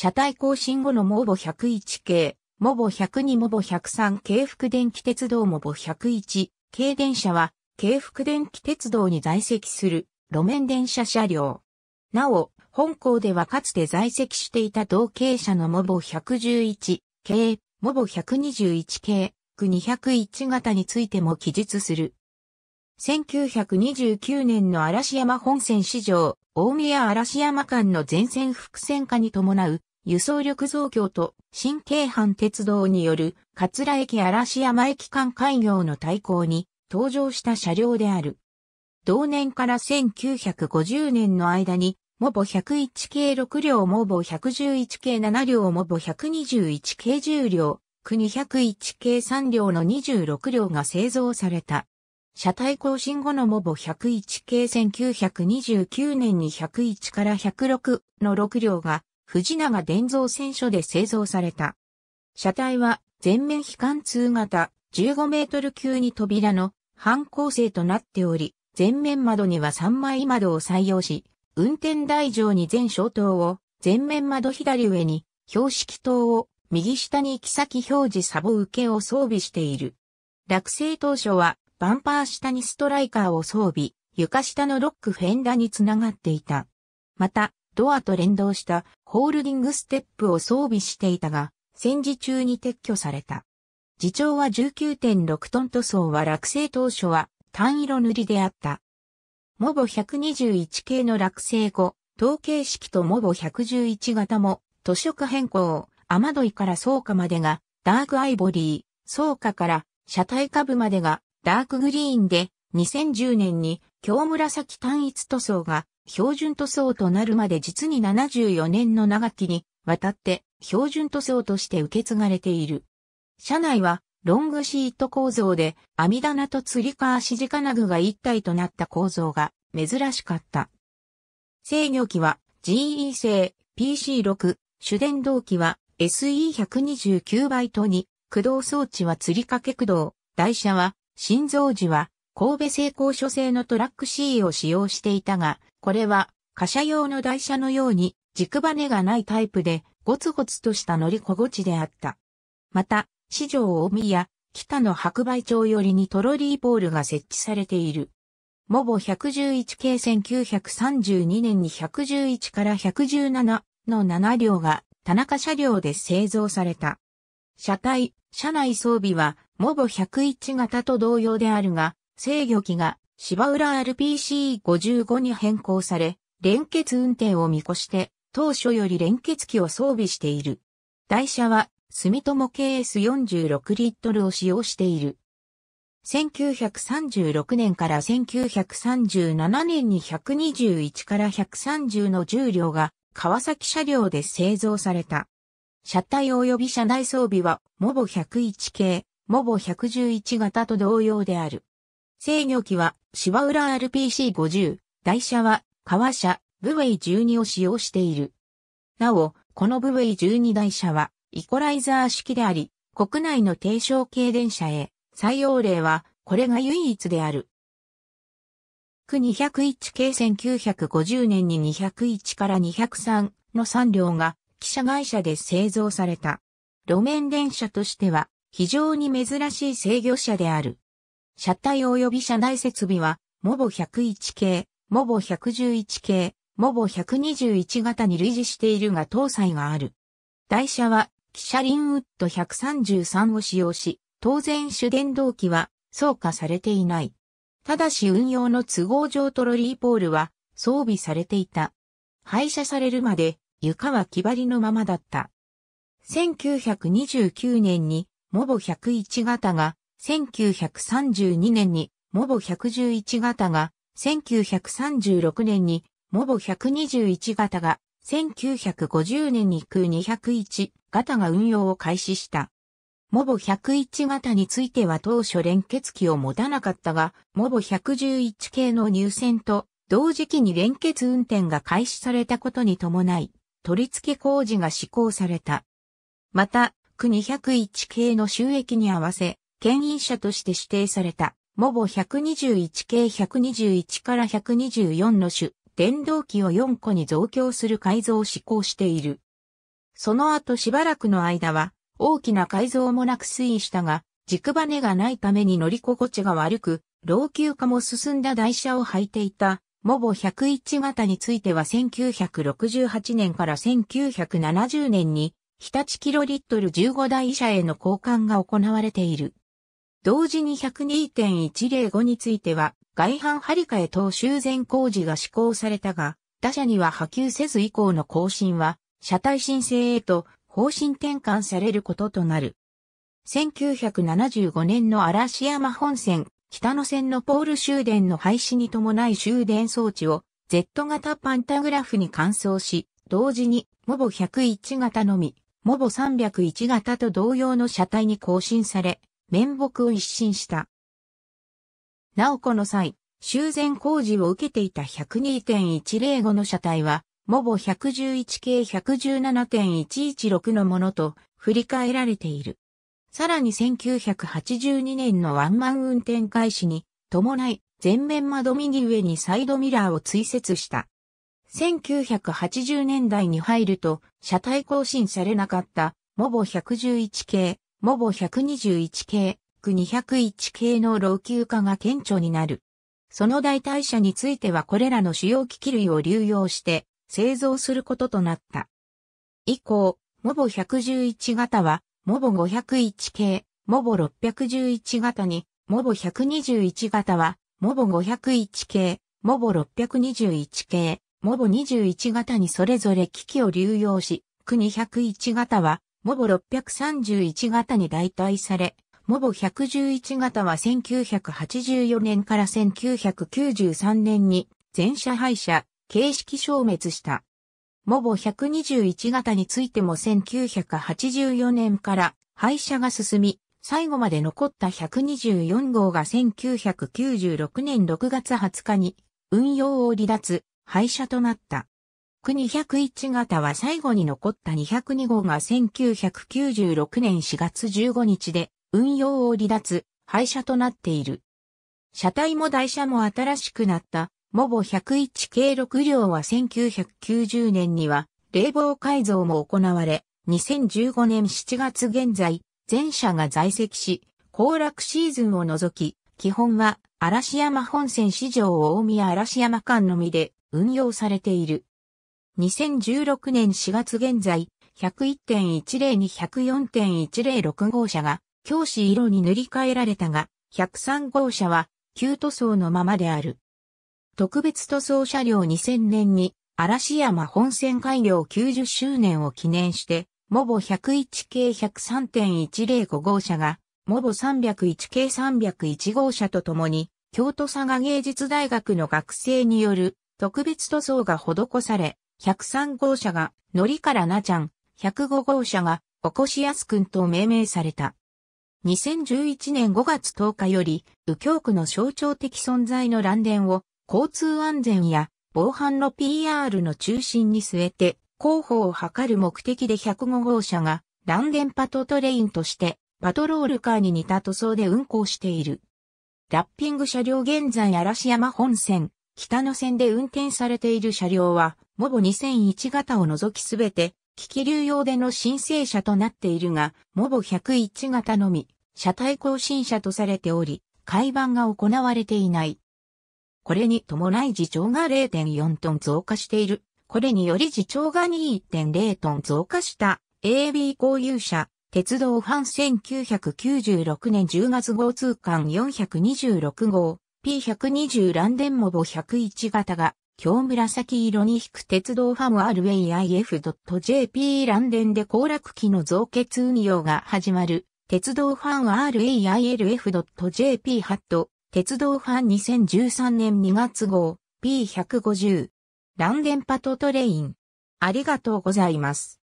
車体更新後のモボ101系、モボ102モボ103系福電気鉄道モボ101系電車は、京福電気鉄道に在籍する路面電車車両。なお、本校ではかつて在籍していた同系車のモボ111系、モボ121系、区201型についても記述する。1929年の嵐山本線史上、大宮嵐山間の全線複線化に伴う輸送力増強と新京阪鉄道による桂駅嵐山駅間開業の対抗に登場した車両である。同年から1950年の間に、モボ101系6両、モボ111系7両、モボ121系10両、国101系3両の26両が製造された。車体更新後のモボ101系1929年に101から106の6両が藤永伝蔵戦所で製造された。車体は全面非貫通型15メートル級に扉の半構成となっており、前面窓には3枚窓を採用し、運転台上に全小灯を、前面窓左上に標識灯を、右下に行き先表示サボ受けを装備している。落成当初はバンパー下にストライカーを装備、床下のロックフェンダーにつながっていた。また、ドアと連動したホールディングステップを装備していたが、戦時中に撤去された。自重は19.6トン塗装は落成当初は単色塗りであった。モボ121系の落成後、統計式とモボ111型も塗色変更、雨どいから倉庫までがダークアイボリー、倉庫から車体下部までがダークグリーンで2010年に京紫単一塗装が標準塗装となるまで実に74年の長きにわたって標準塗装として受け継がれている。車内はロングシート構造で網棚と吊り革支持金具が一体となった構造が珍しかった。制御機は GE 製 PC6、主電動機は SE129 バイトに、駆動装置は吊り掛け駆動、台車は、心臓時は神戸製鋼所製のトラック C を使用していたが、これは貨車用の台車のように軸バネがないタイプでゴツゴツとした乗り心地であった。また、市場大宮、北の白梅町寄りにトロリーポールが設置されている。モボ111系1932年に111から117の7両が田中車両で製造された。車体、車内装備はモボ101型と同様であるが、制御機が芝浦 RPC55 に変更され、連結運転を見越して当初より連結機を装備している。台車は住友 KS46 リットルを使用している。1936年から1937年に121から130の重量が川崎車両で製造された。車体及び車内装備はモボ101系、モボ111型と同様である。制御機は芝浦 RPC50、台車は革車、ブウェイ12を使用している。なお、このブウェイ12台車はイコライザー式であり、国内の低床系電車へ採用例はこれが唯一である。区201系1950年に201から203の3両が汽車会社で製造された。路面電車としては非常に珍しい制御車である。車体及び車内設備は、モボ101系、モボ111系、モボ121型に類似しているが搭載がある。台車は、汽車リンウッド133を使用し、当然主電動機は装化されていない。ただし運用の都合上トロリーポールは装備されていた。廃車されるまで床は木張りのままだった。1929年にモボ101型が1932年にモボ111型が、1936年にモボ121型が、1950年に空201型が運用を開始した。モボ101型については当初連結機を持たなかったが、モボ111系の入線と同時期に連結運転が開始されたことに伴い、取り付け工事が施行された。また、区201系の収益に合わせ、牽引車として指定された、モボ121系121から124の種、電動機を4個に増強する改造を施行している。その後しばらくの間は、大きな改造もなく推移したが、軸バネがないために乗り心地が悪く、老朽化も進んだ台車を履いていた、モボ101型については1968年から1970年に、日立キロリットル15台車への交換が行われている。同時に102.105については、外反張り替え等修繕工事が施行されたが、他社には波及せず以降の更新は、車体申請へと方針転換されることとなる。1975年の嵐山本線、北野線のポール終電の廃止に伴い終電装置を Z 型パンタグラフに換装し、同時にモボ101型のみ、モボ301型と同様の車体に更新され、面目を一新した。なおこの際、修繕工事を受けていた102.105の車体は、モボ111系117.116のものと振り返られている。さらに1982年のワンマン運転開始に伴い前面窓右上にサイドミラーを追跡した。1980年代に入ると車体更新されなかったモボ111系モボ121系、区201系の老朽化が顕著になる。その代替車についてはこれらの主要機器類を流用して製造することとなった。以降、モボ111型は、モボ501系、モボ611型に、モボ121型は、モボ501系、モボ621系、モボ21型にそれぞれ機器を流用し、区201型は、モボ631型に代替され、モボ111型は1984年から1993年に全車廃車、形式消滅した。モボ121型についても1984年から廃車が進み、最後まで残った124号が1996年6月20日に運用を離脱、廃車となった。201型は最後に残った202号が1996年4月15日で運用を離脱、廃車となっている。車体も台車も新しくなった、モボ101系6両は1990年には冷房改造も行われ、2015年7月現在、全車が在籍し、行楽シーズンを除き、基本は嵐山本線市場大宮嵐山間のみで運用されている。2016年4月現在、101.10に0 4 1 0 6号車が、教師色に塗り替えられたが、103号車は、旧塗装のままである。特別塗装車両2000年に、嵐山本線開業90周年を記念して、モボ101系103.105号車が、モボ301系301号車とともに、京都佐賀芸術大学の学生による特別塗装が施され、103号車が、のりからなちゃん、105号車が、おこしやすくんと命名された。2011年5月10日より、右京区の象徴的存在の乱電を、交通安全や防犯の PR の中心に据えて、広報を図る目的で105号車が、乱電パトトレインとして、パトロールカーに似た塗装で運行している。ラッピング車両現在嵐山本線、北野線で運転されている車両は、モボ2001型を除きすべて、気器流用での申請車となっているが、モボ101型のみ、車体更新車とされており、改版が行われていない。これに伴い自長が0.4トン増加している。これにより自長が2.0トン増加した AB 公有車、鉄道ファン1996年10月号通貫426号、P120 ランデンモボ101型が、京紫色に引く鉄道ファム RAIF.jp ランデンで行楽機の造血運用が始まる、鉄道ファン RAILF.jp ハット、鉄道ファン2013年2月号、P150、ランデンパトトレイン。ありがとうございます。